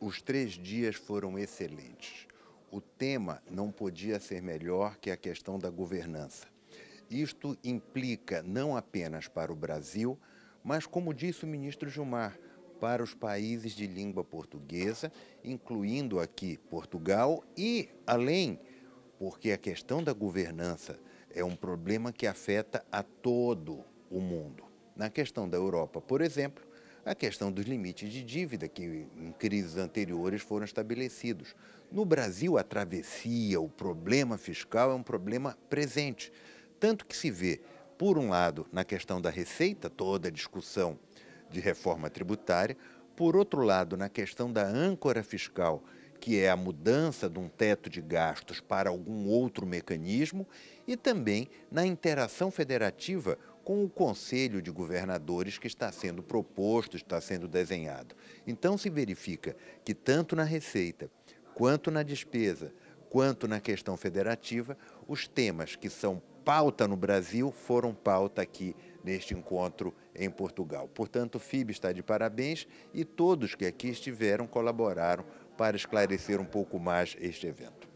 Os três dias foram excelentes. O tema não podia ser melhor que a questão da governança. Isto implica não apenas para o Brasil, mas, como disse o ministro Gilmar, para os países de língua portuguesa, incluindo aqui Portugal e além, porque a questão da governança é um problema que afeta a todo o mundo. Na questão da Europa, por exemplo, a questão dos limites de dívida que em crises anteriores foram estabelecidos. No Brasil, a travessia, o problema fiscal é um problema presente. Tanto que se vê, por um lado, na questão da receita, toda a discussão de reforma tributária, por outro lado, na questão da âncora fiscal, que é a mudança de um teto de gastos para algum outro mecanismo, e também na interação federativa com o Conselho de Governadores que está sendo proposto, está sendo desenhado. Então, se verifica que tanto na receita, quanto na despesa, quanto na questão federativa, os temas que são pauta no Brasil foram pauta aqui neste encontro em Portugal. Portanto, o FIB está de parabéns e todos que aqui estiveram colaboraram para esclarecer um pouco mais este evento.